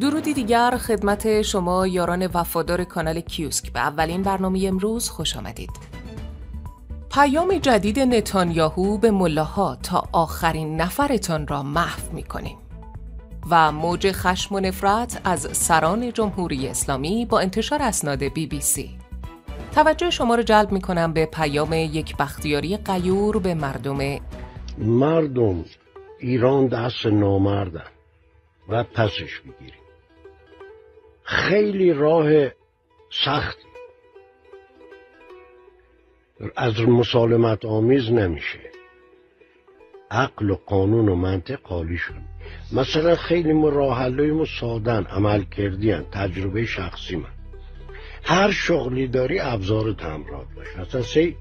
درودی دیگر خدمت شما یاران وفادار کانال کیوسک به اولین برنامه امروز خوش آمدید. پیام جدید نتانیاهو به ملاها تا آخرین نفرتان را محو می کنیم. و موج خشم و نفرت از سران جمهوری اسلامی با انتشار اسناد بی بی سی. توجه شما را جلب می کنم به پیام یک بختیاری قیور به مردم مردم ایران دست نامردن و پسش بگیری. خیلی راه سخت از مسالمت آمیز نمیشه عقل و قانون و منطق قالی شد مثلا خیلی ما و ما سادن عمل کردیم تجربه شخصی من هر شغلی داری ابزار تمراد باشه مثلا سی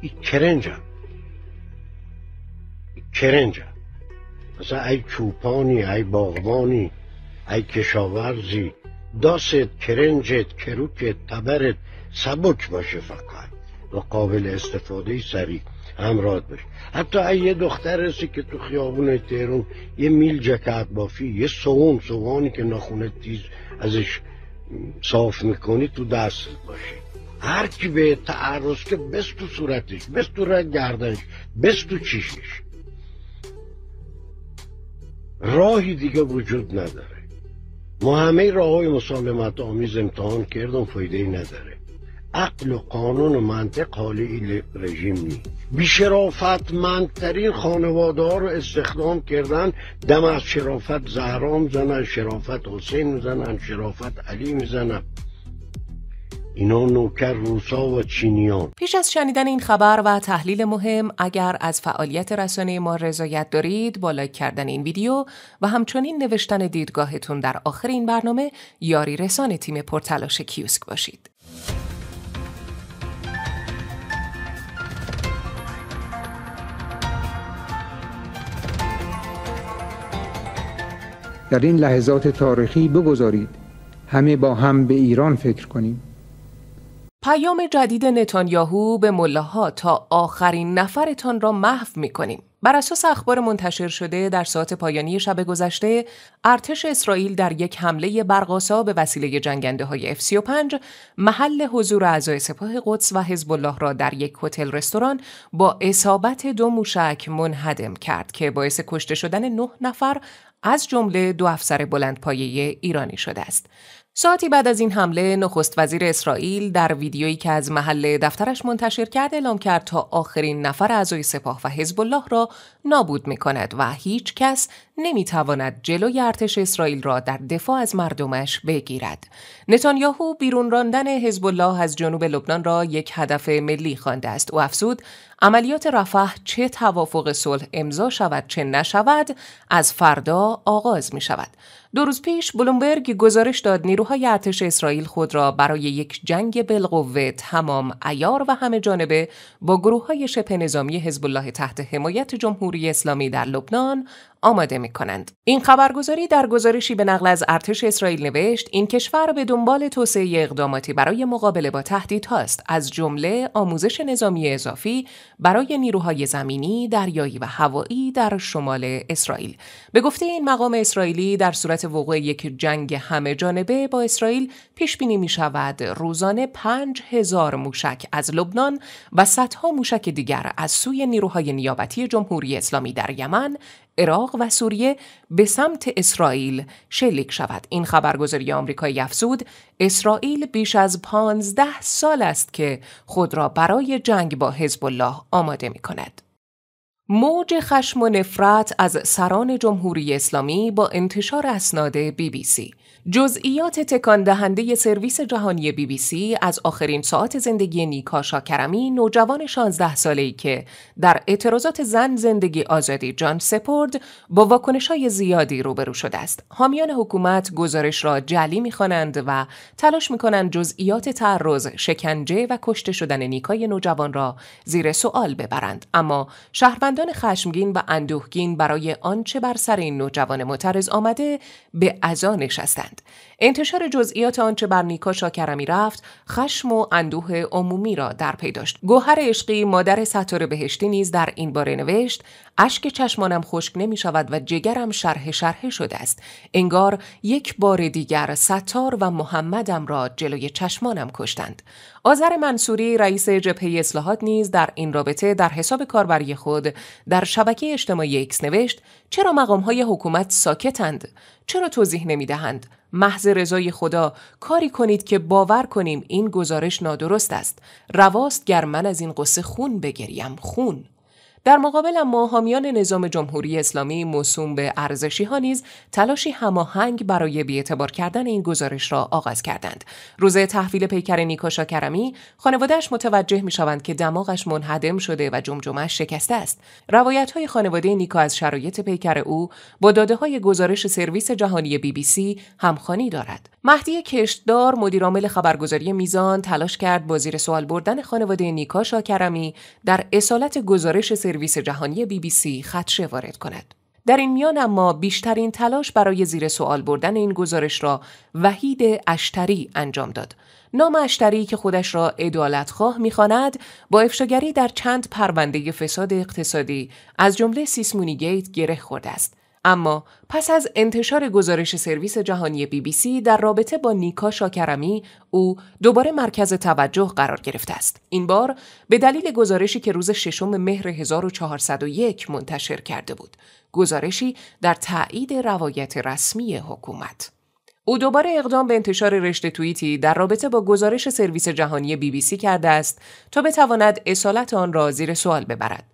ای کرنجا. کرنج مثلا ای چوپانی ای باغبانی ای کشاورزی داست کرنجت کروکت تبرت سبک باشه فقط و قابل استفاده سریع همراد باشه حتی یه دختر رسی که تو خیابون تهرون یه میل جکت بافی یه سوان سوانی که ناخونه تیز ازش صاف میکنی تو دست باشه هر کی به تعرض که بس تو صورتش بس تو رنگ گردنش بس تو چیشش راهی دیگه وجود نداره ما همه راه های مسالمت آمیز امتحان کردم فایده ای نداره عقل و قانون و منطق حال این رژیم نی منترین خانواده ها رو استخدام کردن دم از شرافت زهرام زنن شرافت حسین میزنن شرافت علی میزنن اینا نوکر روسا و چینیان پیش از شنیدن این خبر و تحلیل مهم اگر از فعالیت رسانه ما رضایت دارید با لایک کردن این ویدیو و همچنین نوشتن دیدگاهتون در آخر این برنامه یاری رسان تیم پرتلاش کیوسک باشید در این لحظات تاریخی بگذارید همه با هم به ایران فکر کنیم پیام جدید نتانیاهو به ملاها تا آخرین نفرتان را محو می کنیم. بر اساس اخبار منتشر شده در ساعت پایانی شب گذشته، ارتش اسرائیل در یک حمله برقاسا به وسیله جنگنده های F-35 محل حضور اعضای سپاه قدس و حزب الله را در یک هتل رستوران با اصابت دو موشک منهدم کرد که باعث کشته شدن نه نفر از جمله دو افسر بلندپایه ایرانی شده است. ساعتی بعد از این حمله نخست وزیر اسرائیل در ویدیویی که از محل دفترش منتشر کرد اعلام کرد تا آخرین نفر اعضای سپاه و حزب الله را نابود می و هیچ کس نمی جلوی ارتش اسرائیل را در دفاع از مردمش بگیرد. نتانیاهو بیرون راندن حزب الله از جنوب لبنان را یک هدف ملی خوانده است و افزود عملیات رفح چه توافق صلح امضا شود چه نشود از فردا آغاز می شود. دو روز پیش بلومبرگ گزارش داد نیروهای ارتش اسرائیل خود را برای یک جنگ بالقوه تمام ایار و همه جانبه با گروه های شبه نظامی حزب الله تحت حمایت جمهوری اسلامی در لبنان، آماده می کنند. این خبرگزاری در گزارشی به نقل از ارتش اسرائیل نوشت این کشور به دنبال توسعه اقداماتی برای مقابله با تهدید است از جمله آموزش نظامی اضافی برای نیروهای زمینی، دریایی و هوایی در شمال اسرائیل. به گفته این مقام اسرائیلی در صورت وقوع یک جنگ همه جانبه با اسرائیل پیش بینی می شود روزانه 5000 موشک از لبنان و صدها موشک دیگر از سوی نیروهای نیابتی جمهوری اسلامی در یمن عراق و سوریه به سمت اسرائیل شلیک شود این خبرگزاری آمریکایی افزود اسرائیل بیش از 15 سال است که خود را برای جنگ با حزب الله آماده می کند. موج خشم و نفرت از سران جمهوری اسلامی با انتشار اسناد بی بی سی جزئیات تکان دهنده سرویس جهانی بی بی سی از آخرین ساعت زندگی نیکا شاکرمی نوجوان 16 ای که در اعتراضات زن زندگی آزادی جان سپرد با واکنش های زیادی روبرو شده است. حامیان حکومت گزارش را جلی میخوانند و تلاش کنند جزئیات تعرض، شکنجه و کشته شدن نیکای نوجوان را زیر سوال ببرند. اما شهروندان خشمگین و اندوهگین برای آنچه بر سر این نوجوان معترض آمده به ازا نشستند. انتشار جزئیات آنچه بر نیکا شاکرمی رفت، خشم و اندوه عمومی را در پی داشت. گوهر عشقی مادر ستاره بهشتی نیز در این باره نوشت اشک چشمانم خشک نمی شود و جگرم شرح شرح شده است. انگار یک بار دیگر ستار و محمدم را جلوی چشمانم کشتند. آذر منصوری رئیس جبهه اصلاحات نیز در این رابطه در حساب کاربری خود در شبکه اجتماعی ایکس نوشت چرا مقام های حکومت ساکتند؟ چرا توضیح نمی دهند؟ محض رضای خدا کاری کنید که باور کنیم این گزارش نادرست است. رواست گر من از این قصه خون بگریم خون. در مقابل اما حامیان نظام جمهوری اسلامی موسوم به ارزشی ها نیز تلاشی هماهنگ برای بیاعتبار کردن این گزارش را آغاز کردند روز تحویل پیکر نیکاشا کرمی خانوادهش متوجه می شوند که دماغش منهدم شده و جمجمش شکسته است روایت های خانواده نیکا از شرایط پیکر او با داده های گزارش سرویس جهانی بی بی سی همخوانی دارد مهدی کشتدار مدیرعامل خبرگزاری میزان تلاش کرد با زیر سوال بردن خانواده نیکا شاکرمی در اصالت گزارش سرویس جهانی بی بی سی وارد کند. در این میان اما بیشترین تلاش برای زیر سوال بردن این گزارش را وحید اشتری انجام داد. نام اشتری که خودش را خواه میخواند با افشاگری در چند پرونده فساد اقتصادی از جمله سیسمونی گیت گره خورده است. اما پس از انتشار گزارش سرویس جهانی بی بی سی در رابطه با نیکا شاکرمی او دوباره مرکز توجه قرار گرفته است این بار به دلیل گزارشی که روز ششم مهر 1401 منتشر کرده بود گزارشی در تایید روایت رسمی حکومت او دوباره اقدام به انتشار رشته توییتی در رابطه با گزارش سرویس جهانی بی بی سی کرده است تا بتواند اصالت آن را زیر سوال ببرد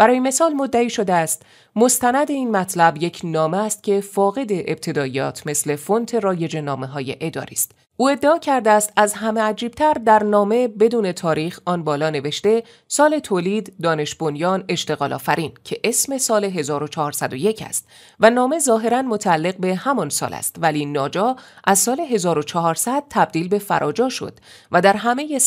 برای مثال مدعی شده است مستند این مطلب یک نامه است که فاقد ابتدایات مثل فونت رایج نامه های اداری است او ادعا کرده است از همه عجیبتر در نامه بدون تاریخ آن بالا نوشته سال تولید دانش بنیان اشتغال آفرین که اسم سال 1401 است و نامه ظاهرا متعلق به همان سال است ولی ناجا از سال 1400 تبدیل به فراجا شد و در همه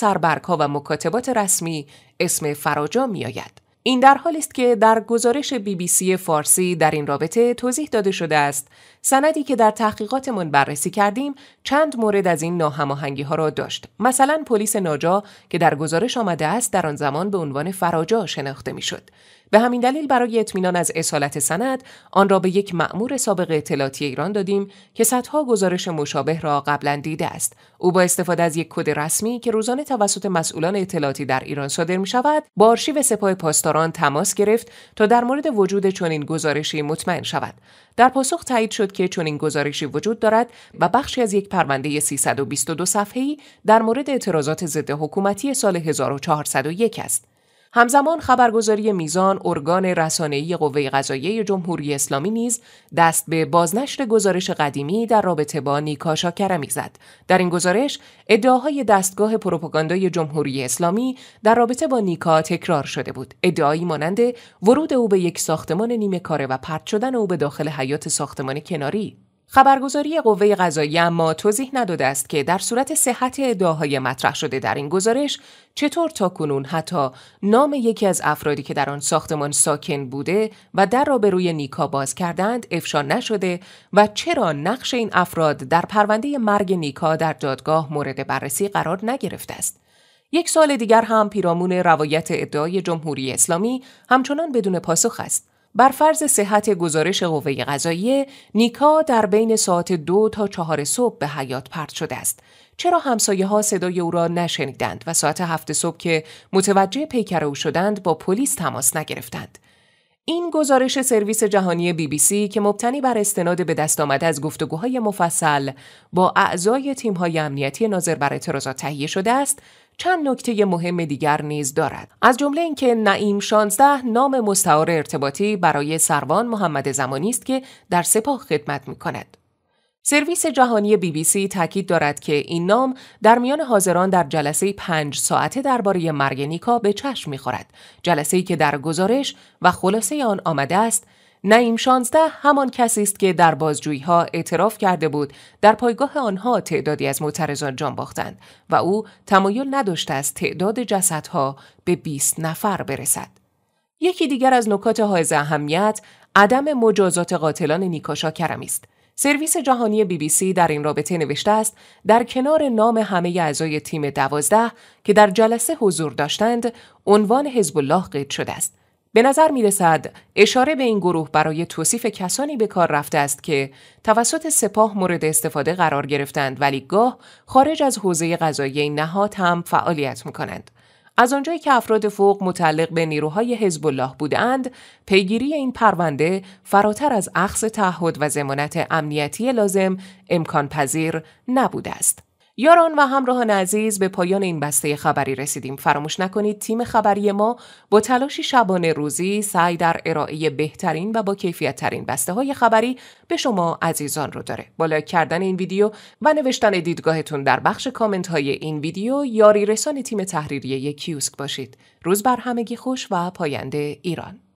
ها و مکاتبات رسمی اسم فراجا می آید. این در حالی است که در گزارش بی بی سی فارسی در این رابطه توضیح داده شده است سندی که در تحقیقاتمان بررسی کردیم چند مورد از این ناهماهنگی ها را داشت مثلا پلیس ناجا که در گزارش آمده است در آن زمان به عنوان فراجا شناخته میشد به همین دلیل برای اطمینان از اصالت سند آن را به یک مأمور سابق اطلاعاتی ایران دادیم که صدها گزارش مشابه را قبلا دیده است او با استفاده از یک کد رسمی که روزانه توسط مسئولان اطلاعاتی در ایران صادر می شود با آرشیو سپاه پاسدار تماس گرفت تا در مورد وجود چنین گزارشی مطمئن شود. در پاسخ تایید شد که چنین گزارشی وجود دارد و بخشی از یک پرونده 322 صفحه‌ای در مورد اعتراضات ضد حکومتی سال 1401 است. همزمان خبرگزاری میزان ارگان رسانه‌ای قوه قضاییه جمهوری اسلامی نیز دست به بازنشر گزارش قدیمی در رابطه با نیکا شاکرمی زد در این گزارش ادعاهای دستگاه پروپاگاندای جمهوری اسلامی در رابطه با نیکا تکرار شده بود ادعایی مانند ورود او به یک ساختمان نیمه کاره و پرت شدن او به داخل حیات ساختمان کناری خبرگزاری قوه قضایی اما توضیح نداده است که در صورت صحت ادعاهای مطرح شده در این گزارش چطور تا کنون حتی نام یکی از افرادی که در آن ساختمان ساکن بوده و در را به روی نیکا باز کردند افشا نشده و چرا نقش این افراد در پرونده مرگ نیکا در دادگاه مورد بررسی قرار نگرفته است یک سال دیگر هم پیرامون روایت ادعای جمهوری اسلامی همچنان بدون پاسخ است بر فرض صحت گزارش قوه قضاییه نیکا در بین ساعت دو تا چهار صبح به حیات پرت شده است چرا همسایه ها صدای او را نشنیدند و ساعت هفت صبح که متوجه پیکر او شدند با پلیس تماس نگرفتند این گزارش سرویس جهانی بی بی سی که مبتنی بر استناد به دست آمده از گفتگوهای مفصل با اعضای تیمهای امنیتی ناظر بر اعتراضات تهیه شده است، چند نکته مهم دیگر نیز دارد از جمله اینکه نعیم 16 نام مستعار ارتباطی برای سروان محمد زمانی است که در سپاه خدمت می کند. سرویس جهانی بی بی سی تاکید دارد که این نام در میان حاضران در جلسه پنج ساعته درباره مرگ نیکا به چشم میخورد جلسه‌ای که در گزارش و خلاصه آن آمده است نعیم شانزده همان کسی است که در بازجویی ها اعتراف کرده بود در پایگاه آنها تعدادی از معترضان جان باختند و او تمایل نداشته از تعداد جسدها به 20 نفر برسد. یکی دیگر از نکات های اهمیت عدم مجازات قاتلان نیکاشا کرمی است. سرویس جهانی بی بی سی در این رابطه نوشته است در کنار نام همه اعضای تیم دوازده که در جلسه حضور داشتند عنوان حزب الله قید شده است به نظر می رسد اشاره به این گروه برای توصیف کسانی به کار رفته است که توسط سپاه مورد استفاده قرار گرفتند ولی گاه خارج از حوزه قضایی نهاد هم فعالیت می کنند. از آنجایی که افراد فوق متعلق به نیروهای حزب الله بودند، پیگیری این پرونده فراتر از اخذ تعهد و ضمانت امنیتی لازم امکان پذیر نبوده است. یاران و همراهان عزیز به پایان این بسته خبری رسیدیم. فراموش نکنید تیم خبری ما با تلاشی شبانه روزی سعی در ارائه بهترین و با کیفیت ترین بسته های خبری به شما عزیزان رو داره. با لایک کردن این ویدیو و نوشتن دیدگاهتون در بخش کامنت های این ویدیو یاری رسان تیم تحریریه کیوسک باشید. روز بر همگی خوش و پاینده ایران.